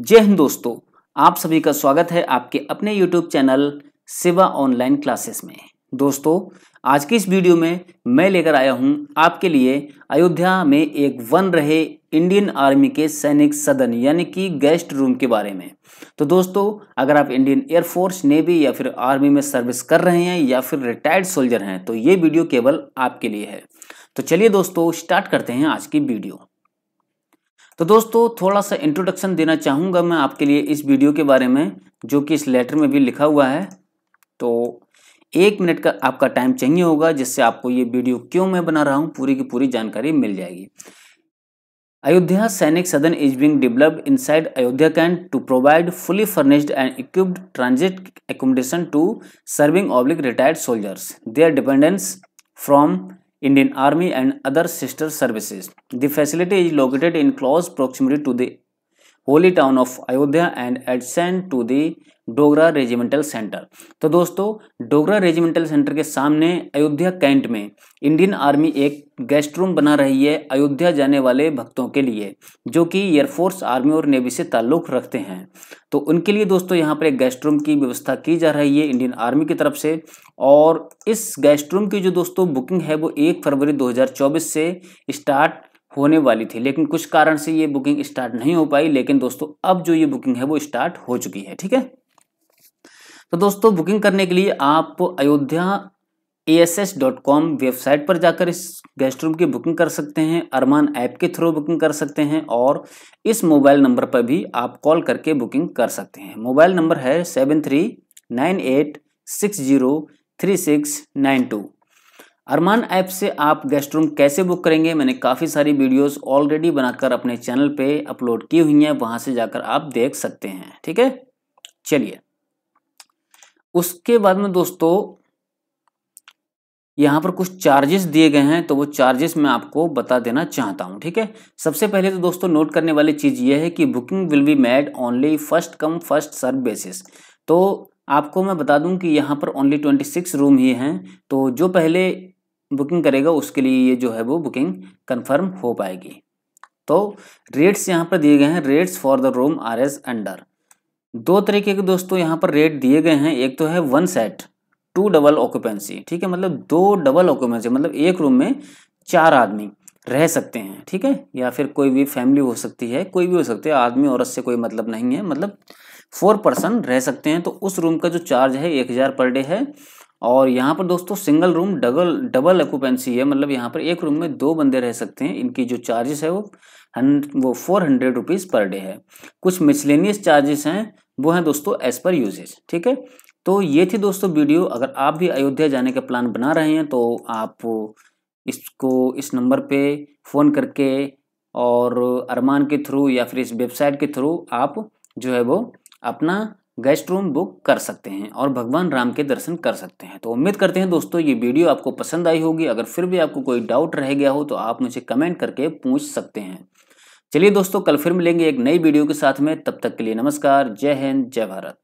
जय हिंद दोस्तों आप सभी का स्वागत है आपके अपने YouTube channel Seva online classes में दोस्तों आज की इस वीडियो में मैं लेकर आया हूं आपके लिए अयोध्या में एक वन रहे इंडियन आर्मी के सैनिक सदन यानी कि गेस्ट रूम के बारे में तो दोस्तों अगर आप इंडियन एयरफोर्स नेवी या फिर आर्मी में सर्विस कर रहे हैं या फिर रिटायर्ड सोल्जर हैं तो ये वीडियो केवल आपके लिए है तो चलिए दोस्तों स्टार्ट करते हैं आज की वीडियो तो दोस्तों थोड़ा सा इंट्रोडक्शन देना चाहूँगा मैं आपके लिए इस वीडियो के बारे में जो कि इस लेटर में भी लिखा हुआ है तो एक मिनट का आपका टाइम चाहिए होगा जिससे आपको ये वीडियो क्यों मैं बना रहा हूँ पूरी की पूरी जानकारी मिल जाएगी Ayodhya Sainik Sadan is being developed inside Ayodhya cantt to provide fully furnished and equipped transit accommodation to serving oblique retired soldiers their dependence from Indian Army and other sister services. The facility is located in close proximity to the holy town of Ayodhya and adjacent to the Dogra regimental centre तो दोस्तों Dogra regimental centre के सामने Ayodhya cantt में Indian Army एक guest room बना रही है अयोध्या जाने वाले भक्तों के लिए जो कि एयरफोर्स आर्मी और नेवी से ताल्लुक़ रखते हैं तो उनके लिए दोस्तों यहाँ पर एक गेस्ट रूम की व्यवस्था की जा रही है इंडियन आर्मी की तरफ से और इस गेस्ट रूम की जो दोस्तों बुकिंग है वो एक फरवरी दो से स्टार्ट होने वाली थी लेकिन कुछ कारण से ये बुकिंग स्टार्ट नहीं हो पाई लेकिन दोस्तों अब जो ये बुकिंग है वो स्टार्ट हो चुकी है ठीक है तो दोस्तों बुकिंग करने के लिए आप अयोध्या ass.com वेबसाइट पर जाकर इस गेस्ट रूम की बुकिंग कर सकते हैं अरमान ऐप के थ्रू बुकिंग कर सकते हैं और इस मोबाइल नंबर पर भी आप कॉल करके बुकिंग कर सकते हैं मोबाइल नंबर है seven three nine eight six zero three six nine two Armaan app से आप गेस्ट रूम कैसे बुक करेंगे मैंने काफ़ी सारी वीडियोस ऑलरेडी बनाकर अपने चैनल पे अपलोड की हुई हैं वहाँ से जाकर आप देख सकते हैं ठीक है चलिए उसके बाद में दोस्तों यहाँ पर कुछ चार्जेस दिए गए हैं तो वो चार्जेस मैं आपको बता देना चाहता हूँ ठीक है सबसे पहले तो दोस्तों नोट करने वाली चीज़ ये है कि booking will be made only first come first serve basis तो आपको मैं बता दूं कि यहाँ पर ओनली ट्वेंटी सिक्स रूम ही हैं तो जो पहले बुकिंग करेगा उसके लिए ये जो है वो बुकिंग कन्फर्म हो पाएगी तो रेट्स यहाँ पर दिए गए हैं rates for the room are as under दो तरीके के दोस्तों यहाँ पर रेट दिए गए हैं एक तो है one set two double occupancy ठीक है मतलब दो डबल ऑक्यूपेंसी मतलब एक रूम में चार आदमी रह सकते हैं ठीक है या फिर कोई भी फैमिली हो सकती है कोई भी हो सकते है आदमी औरत से कोई मतलब नहीं है मतलब फोर पर्सन रह सकते हैं तो उस रूम का जो चार्ज है एक हज़ार पर डे है और यहाँ पर दोस्तों single room double double occupancy है मतलब यहाँ पर एक रूम में दो बंदे रह सकते हैं इनकी जो चार्जेस है वो हंड वो four hundred rupees per day है कुछ मिसलेनियस चार्जेस हैं वो हैं दोस्तों एज पर यूजेज ठीक है तो ये थी दोस्तों वीडियो अगर आप भी अयोध्या जाने का प्लान बना रहे हैं तो आप इसको इस नंबर पे फ़ोन करके और अरमान के थ्रू या फिर इस वेबसाइट के थ्रू आप जो है वो अपना गेस्ट रूम बुक कर सकते हैं और भगवान राम के दर्शन कर सकते हैं तो उम्मीद करते हैं दोस्तों ये वीडियो आपको पसंद आई होगी अगर फिर भी आपको कोई डाउट रह गया हो तो आप मुझे कमेंट करके पूछ सकते हैं चलिए दोस्तों कल फिर मिलेंगे एक नई वीडियो के साथ में तब तक के लिए नमस्कार जय हिंद जय भारत